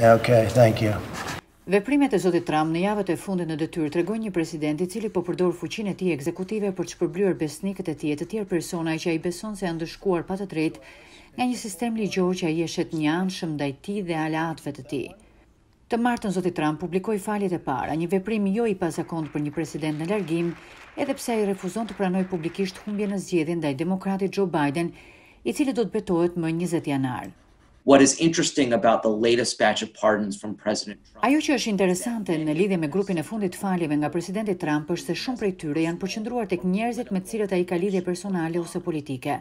Okay, thank you. Veprimet e Zotit Trump në javët e fundit në detyrë tregojnë një president i cili po përdor fuqinë e tij ekzekutive për të shpërblyer besnikët e tij të tjerë persona që ai beson se janë ndëshkuar pa të drejtë nga një sistem ligjor që ai është një anshëm ndaj tij dhe aleatëve të tij. Të martën Zoti Trump publikoi faljet e para, një veprim jo i pazakontë për një president në largim, edhe pse ai refuzon të pranojë publikisht humbjen në zgjedhjen ndaj demokratit Joe Biden, i cili do të betohet më 20 janar. What is interesting about the latest batch of pardons from President Trump? Ajo që është interesante në lidhje me grupin e fundit faljeve nga presidenti Trump është se shumë prej tyre janë përqendruar tek njerëzit me të cilët ai ka lidhje personale ose politike.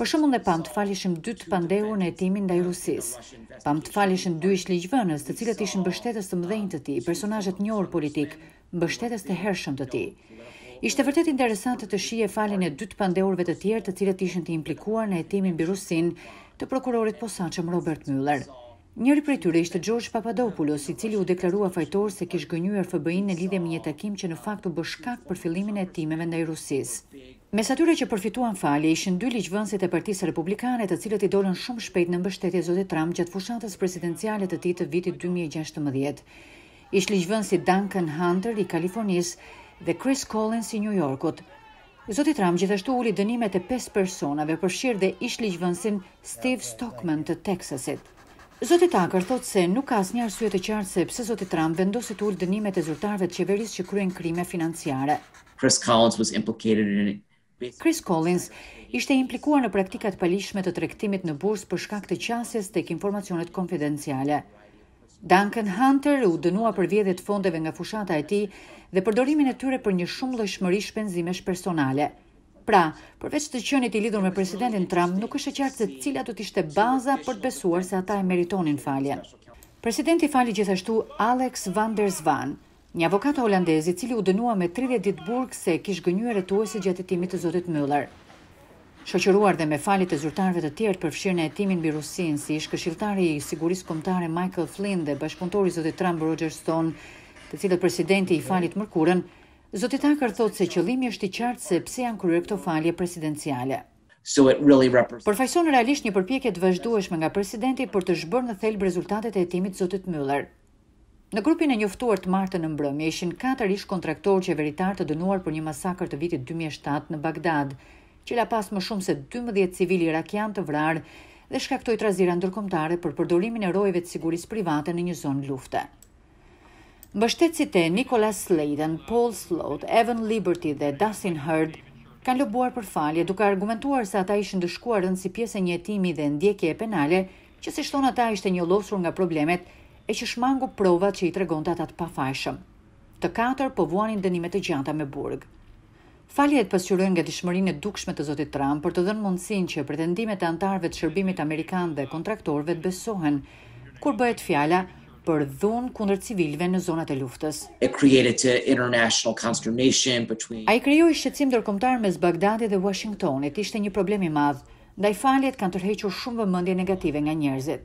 Për shembull, ne pam të falishim dy të pandehur në hetimin ndaj Rusisë. Pam të falishim dy ish ligjvënës, të cilët ishin mbështetës të mëdhenj të tij, personazhe të njohur politik, mbështetës të hershëm të tij. Ishte vërtet interesante të shihe faljen e dy të pandehurve të tjerë, të cilët ishin të implikuar në hetimin mbi të prokurorit posaqëm Robert Mueller. Njëri për tyre ishte George Papadopoulos, i cili u deklarua fajtor se kishë e FBI në lidhje me një takim që në faktu bëshkak për filimin e timeve ndaj Rusis. Mes atyre që përfituan fali, ishën dy liqëvënsit e partisa republikane të cilët i dolen shumë shpejt në mbështetje Zotit Trump gjatë fushatës presidenciale të ti të vitit 2016. Ishë liqëvënsit Duncan Hunter i Kalifornis dhe Chris Collins i New Yorkut, Zoti Ram gjithashtu uli dënimet e 5 personave për shqirë dhe ish ligjvënsin Steve Stockman të Texasit. Zoti Tucker thot se nuk ka asnjë arsye të qartë se pse Zoti Ram vendosi të ul dënimet e zyrtarëve të qeverisë që kryen krime financiare. Chris Collins was implicated in Chris Collins ishte implikuar në praktikat palishme të trektimit në bursë për shkak të qasjes tek informacionet konfidenciale. Duncan Hunter u dënua për vjedhjet fondeve nga fushata e tij dhe përdorimin e tyre për një shumë llojshmëri shpenzimesh personale. Pra, përveç të qenit i lidhur me presidentin Trump, nuk është e qartë se cila do të ishte baza për të besuar se ata e meritonin faljen. Presidenti fali gjithashtu Alex van der Zwan, një avokat holandez i cili u dënua me 30 ditë burg se kishte gënjur rrethuese gjatë hetimit të zotit Mueller. Shoqëruar dhe me falit e zyrtarëve të tjerë për fshirën e hetimit mbi Rusinë, si ish këshilltari i sigurisë kombëtare Michael Flynn dhe bashkëpunëtori zoti Trump Roger Stone, të cilët presidenti i falit mërkurën, zoti Tucker thotë se qëllimi është i qartë se pse janë kryer këto falje presidenciale. So it really represents. Përfaqëson realisht një përpjekje të vazhdueshme nga presidenti për të zhbërë në thelb rezultatet e hetimit zotit Mueller. Në grupin e njoftuar të martën në mbrëmje ishin katër ish kontraktorë qeveritar të dënuar për një masakër të vitit 2007 në Bagdad, që la pas më shumë se 12 civil irakian të vrarë dhe shkaktoj trazira ndërkomtare për përdorimin e rojeve të sigurisë private në një zonë lufte. Mbështetësit e Nicholas Sladen, Paul Sloat, Evan Liberty dhe Dustin Hurd kanë lëbuar për falje duke argumentuar se ata ishën dëshkuar rëndë si pjesë e një etimi dhe ndjekje e penale që si shtonë ata ishte një losur nga problemet e që shmangu provat që i tregon të atat pafajshëm. Të katër po vuanin dënime të gjata me burgë. Faljet pasqyrojnë nga dëshmërinë e dukshme të Zotit Trump për të dhënë mundësinë që pretendimet e antarëve të shërbimit amerikan dhe kontraktorëve të besohen kur bëhet fjala për dhunë kundër civilëve në zonat e luftës. Ai krijoi shqetësim ndërkombëtar mes Bagdadit dhe Washingtonit, ishte një problem i madh. Ndaj faljet kanë tërhequr shumë vëmendje negative nga njerëzit.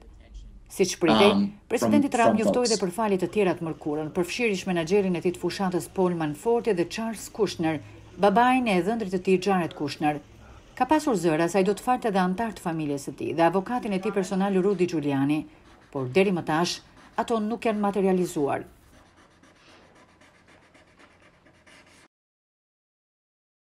Si që pritej, um, presidenti Trump njëftoj dhe për faljet të tjera të mërkurën, përfshirish menagerin e ti të fushatës Paul Manforti dhe Charles Kushner, babajnë e dhëndrit të ti Gjaret Kushner. Ka pasur zëra sa i do të farte dhe antartë familjes të ti dhe avokatin e ti personal Rudi Gjuliani, por deri më tash, ato nuk janë materializuar.